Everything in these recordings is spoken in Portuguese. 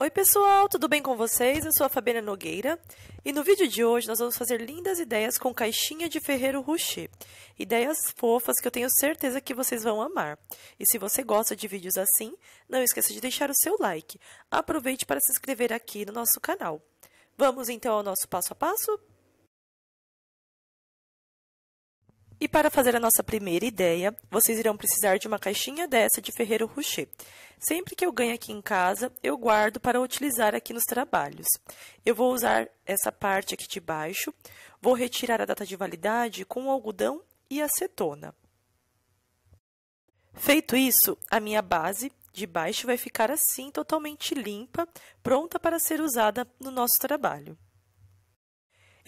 Oi pessoal, tudo bem com vocês? Eu sou a Fabiana Nogueira e no vídeo de hoje nós vamos fazer lindas ideias com caixinha de ferreiro rocher. Ideias fofas que eu tenho certeza que vocês vão amar. E se você gosta de vídeos assim, não esqueça de deixar o seu like. Aproveite para se inscrever aqui no nosso canal. Vamos então ao nosso passo a passo? E para fazer a nossa primeira ideia, vocês irão precisar de uma caixinha dessa de ferreiro rocher. Sempre que eu ganho aqui em casa, eu guardo para utilizar aqui nos trabalhos. Eu vou usar essa parte aqui de baixo, vou retirar a data de validade com algodão e acetona. Feito isso, a minha base de baixo vai ficar assim, totalmente limpa, pronta para ser usada no nosso trabalho.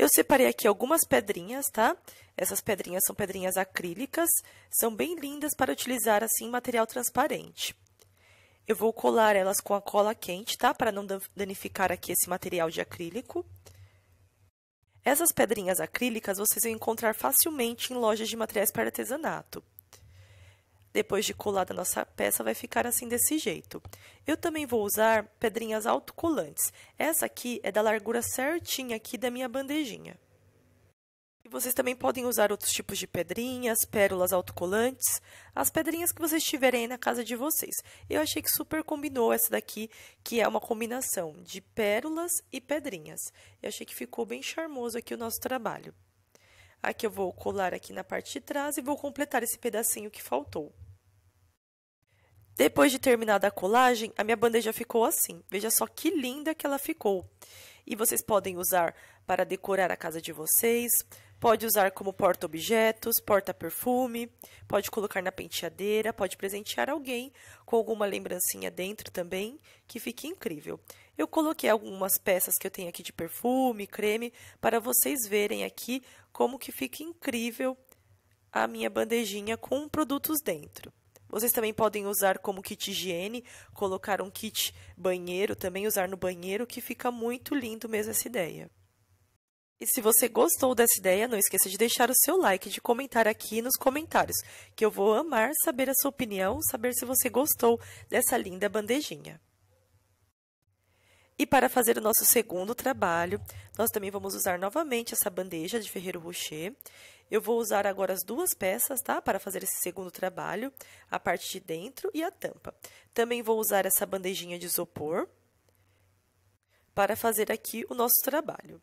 Eu separei aqui algumas pedrinhas, tá? Essas pedrinhas são pedrinhas acrílicas, são bem lindas para utilizar assim material transparente. Eu vou colar elas com a cola quente, tá? Para não danificar aqui esse material de acrílico. Essas pedrinhas acrílicas vocês vão encontrar facilmente em lojas de materiais para artesanato. Depois de colada a nossa peça, vai ficar assim desse jeito. Eu também vou usar pedrinhas autocolantes. Essa aqui é da largura certinha aqui da minha bandejinha. E vocês também podem usar outros tipos de pedrinhas, pérolas autocolantes, as pedrinhas que vocês tiverem aí na casa de vocês. Eu achei que super combinou essa daqui, que é uma combinação de pérolas e pedrinhas. Eu achei que ficou bem charmoso aqui o nosso trabalho. Aqui eu vou colar aqui na parte de trás e vou completar esse pedacinho que faltou. Depois de terminada a colagem, a minha bandeja ficou assim. Veja só que linda que ela ficou. E vocês podem usar para decorar a casa de vocês, pode usar como porta-objetos, porta-perfume, pode colocar na penteadeira, pode presentear alguém com alguma lembrancinha dentro também, que fique incrível. Eu coloquei algumas peças que eu tenho aqui de perfume, creme, para vocês verem aqui como que fica incrível a minha bandejinha com produtos dentro. Vocês também podem usar como kit higiene, colocar um kit banheiro, também usar no banheiro, que fica muito lindo mesmo essa ideia. E se você gostou dessa ideia, não esqueça de deixar o seu like, de comentar aqui nos comentários, que eu vou amar saber a sua opinião, saber se você gostou dessa linda bandejinha. E para fazer o nosso segundo trabalho, nós também vamos usar novamente essa bandeja de ferreiro rocher eu vou usar agora as duas peças, tá? Para fazer esse segundo trabalho, a parte de dentro e a tampa. Também vou usar essa bandejinha de isopor para fazer aqui o nosso trabalho.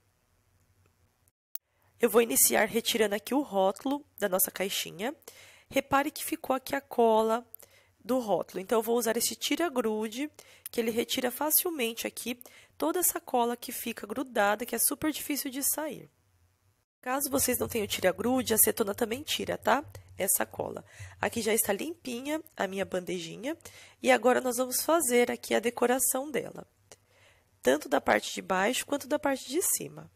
Eu vou iniciar retirando aqui o rótulo da nossa caixinha. Repare que ficou aqui a cola do rótulo. Então, eu vou usar esse tira-grude, que ele retira facilmente aqui toda essa cola que fica grudada, que é super difícil de sair. Caso vocês não tenham tira-grude, a acetona também tira, tá? Essa é cola. Aqui já está limpinha a minha bandejinha. E agora, nós vamos fazer aqui a decoração dela. Tanto da parte de baixo, quanto da parte de cima.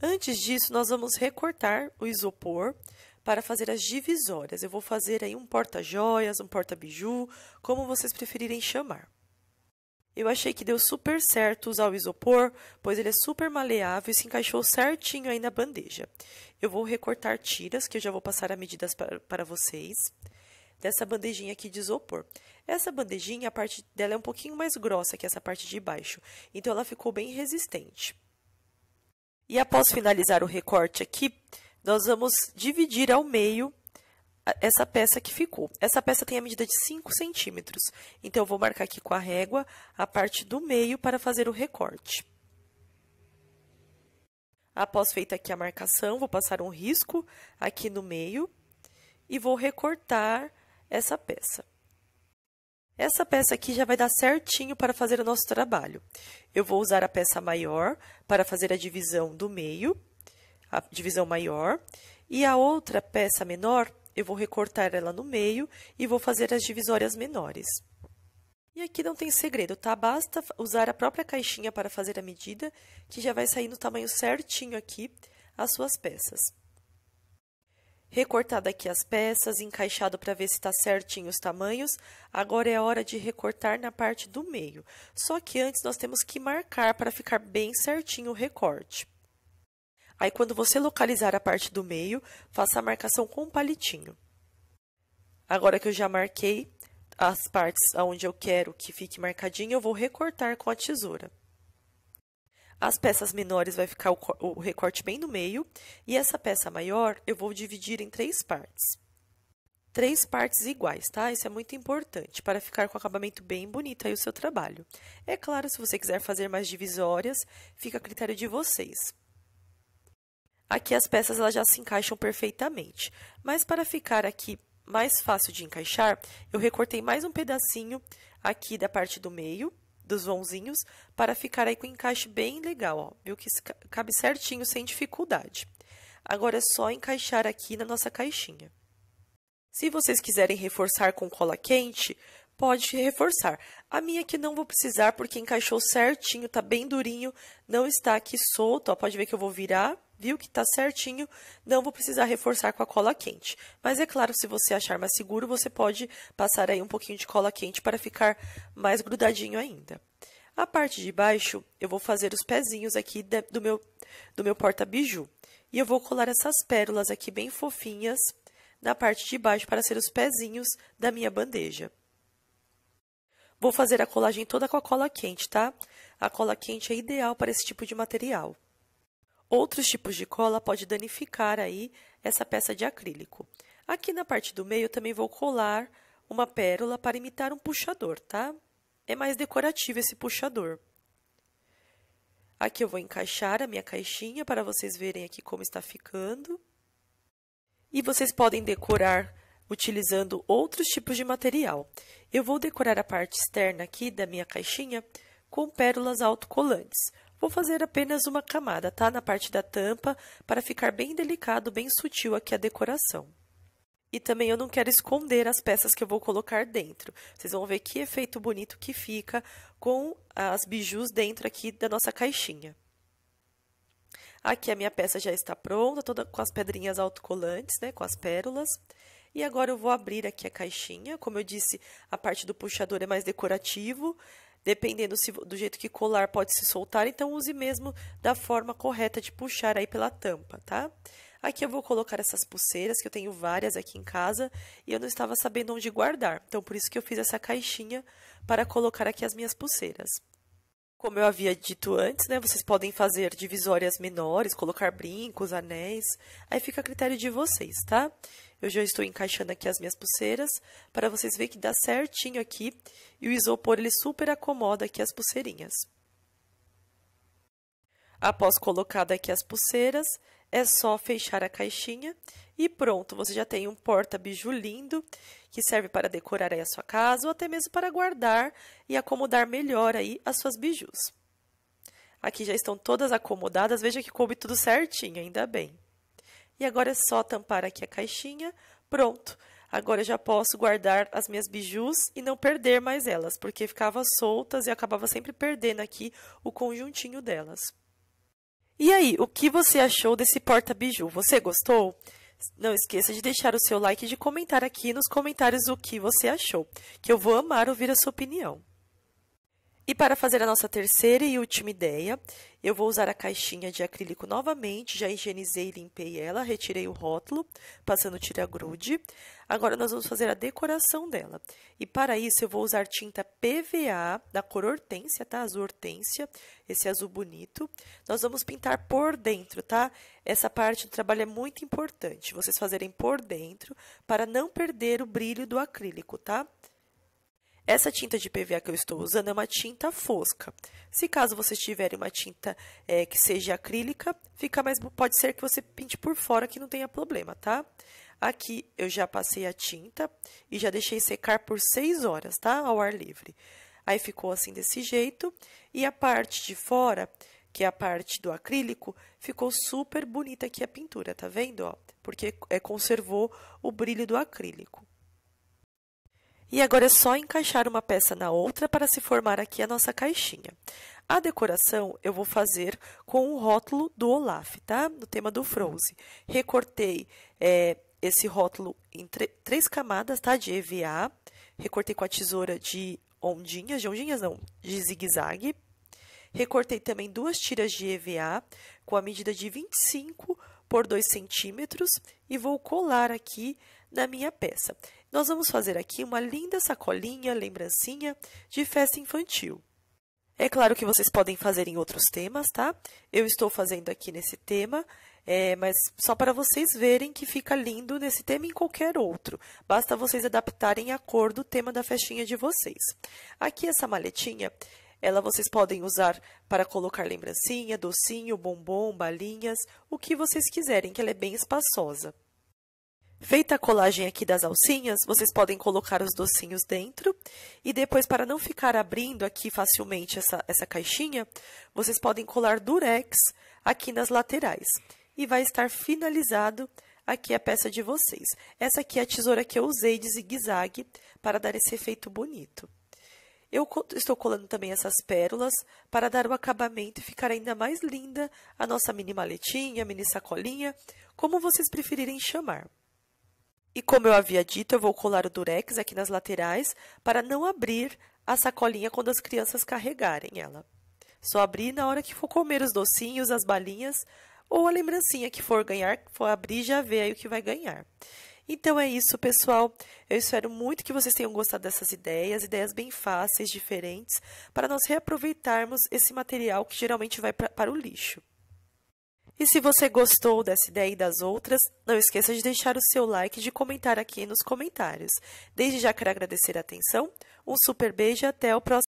Antes disso, nós vamos recortar o isopor para fazer as divisórias. Eu vou fazer aí um porta-joias, um porta-biju, como vocês preferirem chamar. Eu achei que deu super certo usar o isopor, pois ele é super maleável e se encaixou certinho aí na bandeja. Eu vou recortar tiras, que eu já vou passar as medidas para, para vocês, dessa bandejinha aqui de isopor. Essa bandejinha, a parte dela é um pouquinho mais grossa que essa parte de baixo, então ela ficou bem resistente. E após finalizar o recorte aqui, nós vamos dividir ao meio essa peça que ficou. Essa peça tem a medida de 5 centímetros, então eu vou marcar aqui com a régua a parte do meio para fazer o recorte. Após feita aqui a marcação, vou passar um risco aqui no meio e vou recortar essa peça. Essa peça aqui já vai dar certinho para fazer o nosso trabalho. Eu vou usar a peça maior para fazer a divisão do meio, a divisão maior, e a outra peça menor eu vou recortar ela no meio e vou fazer as divisórias menores. E aqui não tem segredo, tá? Basta usar a própria caixinha para fazer a medida, que já vai sair no tamanho certinho aqui as suas peças. Recortado aqui as peças, encaixado para ver se está certinho os tamanhos, agora é a hora de recortar na parte do meio. Só que antes nós temos que marcar para ficar bem certinho o recorte. Aí, quando você localizar a parte do meio, faça a marcação com o um palitinho. Agora que eu já marquei as partes onde eu quero que fique marcadinho, eu vou recortar com a tesoura. As peças menores vai ficar o recorte bem no meio, e essa peça maior eu vou dividir em três partes. Três partes iguais, tá? Isso é muito importante para ficar com acabamento bem bonito aí o seu trabalho. É claro, se você quiser fazer mais divisórias, fica a critério de vocês. Aqui as peças elas já se encaixam perfeitamente, mas para ficar aqui mais fácil de encaixar, eu recortei mais um pedacinho aqui da parte do meio, dos vãozinhos, para ficar aí com um encaixe bem legal, ó. Viu que cabe certinho, sem dificuldade. Agora é só encaixar aqui na nossa caixinha. Se vocês quiserem reforçar com cola quente, pode reforçar. A minha aqui não vou precisar, porque encaixou certinho, tá bem durinho, não está aqui solto, ó. Pode ver que eu vou virar viu que está certinho, não vou precisar reforçar com a cola quente. Mas é claro, se você achar mais seguro, você pode passar aí um pouquinho de cola quente para ficar mais grudadinho ainda. A parte de baixo, eu vou fazer os pezinhos aqui do meu, do meu porta-biju. E eu vou colar essas pérolas aqui bem fofinhas na parte de baixo para ser os pezinhos da minha bandeja. Vou fazer a colagem toda com a cola quente, tá? A cola quente é ideal para esse tipo de material. Outros tipos de cola pode danificar aí essa peça de acrílico. Aqui na parte do meio eu também vou colar uma pérola para imitar um puxador, tá? É mais decorativo esse puxador. Aqui eu vou encaixar a minha caixinha para vocês verem aqui como está ficando. E vocês podem decorar utilizando outros tipos de material. Eu vou decorar a parte externa aqui da minha caixinha com pérolas autocolantes. Vou fazer apenas uma camada, tá? Na parte da tampa, para ficar bem delicado, bem sutil aqui a decoração. E também eu não quero esconder as peças que eu vou colocar dentro. Vocês vão ver que efeito bonito que fica com as bijus dentro aqui da nossa caixinha. Aqui a minha peça já está pronta, toda com as pedrinhas autocolantes, né, com as pérolas. E agora eu vou abrir aqui a caixinha. Como eu disse, a parte do puxador é mais decorativo, dependendo se, do jeito que colar pode se soltar, então use mesmo da forma correta de puxar aí pela tampa, tá? Aqui eu vou colocar essas pulseiras, que eu tenho várias aqui em casa, e eu não estava sabendo onde guardar, então por isso que eu fiz essa caixinha para colocar aqui as minhas pulseiras. Como eu havia dito antes, né, vocês podem fazer divisórias menores, colocar brincos, anéis, aí fica a critério de vocês, tá? Eu já estou encaixando aqui as minhas pulseiras, para vocês verem que dá certinho aqui, e o isopor ele super acomoda aqui as pulseirinhas. Após colocada aqui as pulseiras, é só fechar a caixinha e pronto, você já tem um porta-biju lindo que serve para decorar aí a sua casa ou até mesmo para guardar e acomodar melhor aí as suas bijus. Aqui já estão todas acomodadas, veja que coube tudo certinho, ainda bem. E agora é só tampar aqui a caixinha. Pronto! Agora já posso guardar as minhas bijus e não perder mais elas, porque ficavam soltas e acabava sempre perdendo aqui o conjuntinho delas. E aí, o que você achou desse porta-biju? Você gostou? Não esqueça de deixar o seu like e de comentar aqui nos comentários o que você achou, que eu vou amar ouvir a sua opinião. E para fazer a nossa terceira e última ideia, eu vou usar a caixinha de acrílico novamente, já higienizei e limpei ela, retirei o rótulo, passando tira-grude. Agora nós vamos fazer a decoração dela. E para isso eu vou usar tinta PVA da cor hortênsia, tá? Azul hortênsia, esse azul bonito. Nós vamos pintar por dentro, tá? Essa parte do trabalho é muito importante, vocês fazerem por dentro para não perder o brilho do acrílico, tá? Tá? Essa tinta de PVA que eu estou usando é uma tinta fosca. Se caso você tiverem uma tinta é, que seja acrílica, fica mais pode ser que você pinte por fora que não tenha problema, tá? Aqui eu já passei a tinta e já deixei secar por 6 horas, tá? Ao ar livre. Aí ficou assim desse jeito e a parte de fora, que é a parte do acrílico, ficou super bonita aqui a pintura, tá vendo? Ó, porque é, conservou o brilho do acrílico. E agora é só encaixar uma peça na outra para se formar aqui a nossa caixinha. A decoração eu vou fazer com o rótulo do Olaf, tá? No tema do Frozen. Recortei é, esse rótulo em três camadas, tá? De EVA. Recortei com a tesoura de ondinhas, de ondinhas não, de zigue-zague. Recortei também duas tiras de EVA com a medida de 25 por 2 centímetros e vou colar aqui na minha peça. Nós vamos fazer aqui uma linda sacolinha, lembrancinha de festa infantil. É claro que vocês podem fazer em outros temas, tá? Eu estou fazendo aqui nesse tema, é, mas só para vocês verem que fica lindo nesse tema e em qualquer outro. Basta vocês adaptarem a cor do tema da festinha de vocês. Aqui essa maletinha, ela vocês podem usar para colocar lembrancinha, docinho, bombom, balinhas, o que vocês quiserem, que ela é bem espaçosa. Feita a colagem aqui das alcinhas, vocês podem colocar os docinhos dentro e depois, para não ficar abrindo aqui facilmente essa, essa caixinha, vocês podem colar durex aqui nas laterais. E vai estar finalizado aqui a peça de vocês. Essa aqui é a tesoura que eu usei de zigue-zague para dar esse efeito bonito. Eu estou colando também essas pérolas para dar o acabamento e ficar ainda mais linda a nossa mini maletinha, mini sacolinha, como vocês preferirem chamar. E como eu havia dito, eu vou colar o durex aqui nas laterais para não abrir a sacolinha quando as crianças carregarem ela. Só abrir na hora que for comer os docinhos, as balinhas ou a lembrancinha que for ganhar, for abrir já vê aí o que vai ganhar. Então é isso, pessoal. Eu espero muito que vocês tenham gostado dessas ideias, ideias bem fáceis, diferentes, para nós reaproveitarmos esse material que geralmente vai pra, para o lixo. E se você gostou dessa ideia e das outras, não esqueça de deixar o seu like e de comentar aqui nos comentários. Desde já quero agradecer a atenção, um super beijo e até o próximo.